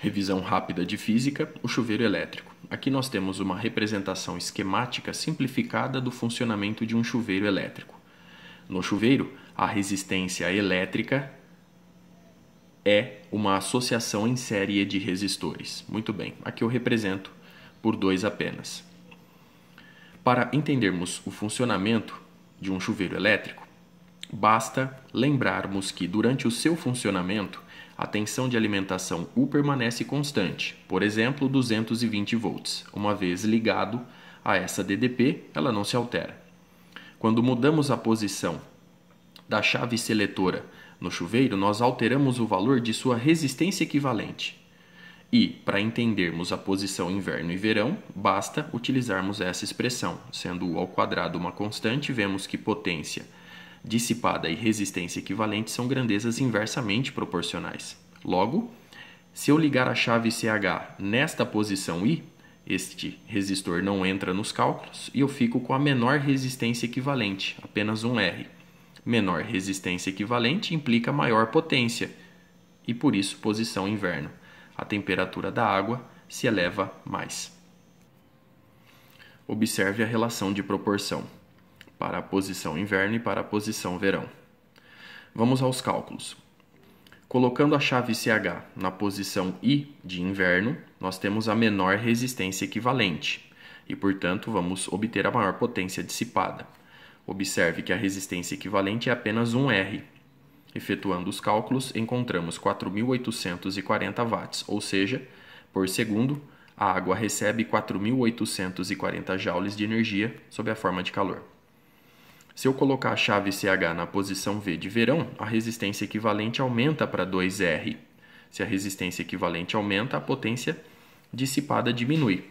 Revisão rápida de física: o chuveiro elétrico. Aqui nós temos uma representação esquemática simplificada do funcionamento de um chuveiro elétrico. No chuveiro, a resistência elétrica é uma associação em série de resistores. Muito bem, aqui eu represento por dois apenas. Para entendermos o funcionamento de um chuveiro elétrico, basta lembrarmos que durante o seu funcionamento a tensão de alimentação U permanece constante, por exemplo, 220 volts. Uma vez ligado a essa DDP, ela não se altera. Quando mudamos a posição da chave seletora no chuveiro, nós alteramos o valor de sua resistência equivalente. E, para entendermos a posição inverno e verão, basta utilizarmos essa expressão, sendo U ao quadrado uma constante, vemos que potência dissipada e resistência equivalente são grandezas inversamente proporcionais. Logo, se eu ligar a chave CH nesta posição I, este resistor não entra nos cálculos e eu fico com a menor resistência equivalente, apenas um R. Menor resistência equivalente implica maior potência e por isso posição inverno. A temperatura da água se eleva mais. Observe a relação de proporção para a posição inverno e para a posição verão. Vamos aos cálculos. Colocando a chave CH na posição I de inverno, nós temos a menor resistência equivalente e, portanto, vamos obter a maior potência dissipada. Observe que a resistência equivalente é apenas 1R. Efetuando os cálculos, encontramos 4.840 watts, ou seja, por segundo, a água recebe 4.840 joules de energia sob a forma de calor. Se eu colocar a chave CH na posição V de verão, a resistência equivalente aumenta para 2R. Se a resistência equivalente aumenta, a potência dissipada diminui.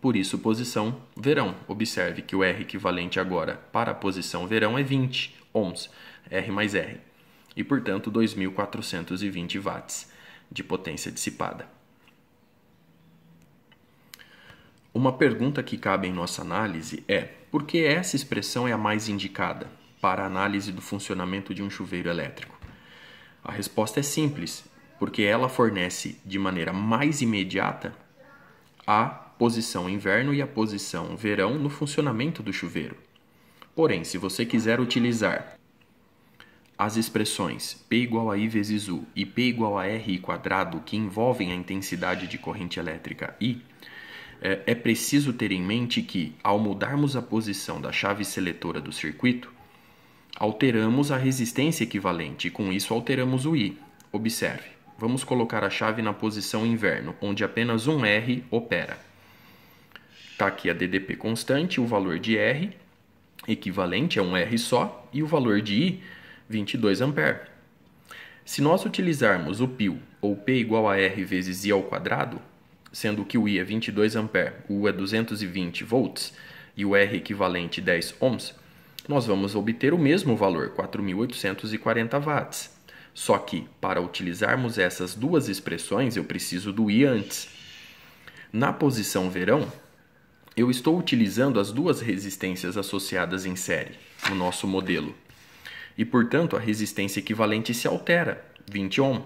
Por isso, posição verão. Observe que o R equivalente agora para a posição verão é 20 ohms, R mais R, e portanto 2420 watts de potência dissipada. Uma pergunta que cabe em nossa análise é: porque essa expressão é a mais indicada para a análise do funcionamento de um chuveiro elétrico? A resposta é simples, porque ela fornece de maneira mais imediata a posição inverno e a posição verão no funcionamento do chuveiro. Porém, se você quiser utilizar as expressões P igual a I vezes U e P igual a R quadrado que envolvem a intensidade de corrente elétrica I, é, é preciso ter em mente que, ao mudarmos a posição da chave seletora do circuito, alteramos a resistência equivalente e com isso alteramos o I. Observe, vamos colocar a chave na posição inverno, onde apenas um R opera. Está aqui a DDP constante, o valor de R equivalente é um R só e o valor de I, 22 A. Se nós utilizarmos o π ou P igual a R vezes I ao quadrado, sendo que o I é 22 A, o U é 220 volts e o R equivalente 10 ohms, nós vamos obter o mesmo valor, 4.840 watts. Só que, para utilizarmos essas duas expressões, eu preciso do I antes. Na posição verão, eu estou utilizando as duas resistências associadas em série, no nosso modelo. E, portanto, a resistência equivalente se altera, 20 ohm.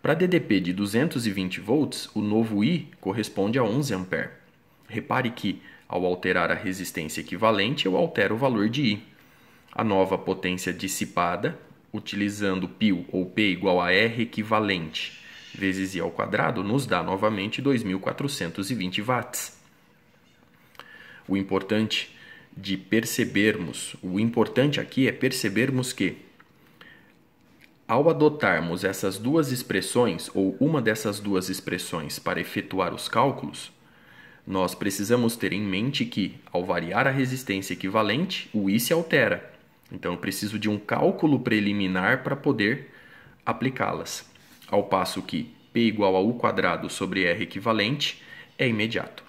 Para DDP de 220 volts, o novo I corresponde a 11 A. Repare que, ao alterar a resistência equivalente, eu altero o valor de I. A nova potência dissipada, utilizando π ou P igual a R equivalente vezes I ao quadrado, nos dá novamente 2.420 watts. O importante de percebermos, o importante aqui é percebermos que ao adotarmos essas duas expressões ou uma dessas duas expressões para efetuar os cálculos, nós precisamos ter em mente que, ao variar a resistência equivalente, o I se altera. Então, eu preciso de um cálculo preliminar para poder aplicá-las. Ao passo que P igual a U quadrado sobre R equivalente é imediato.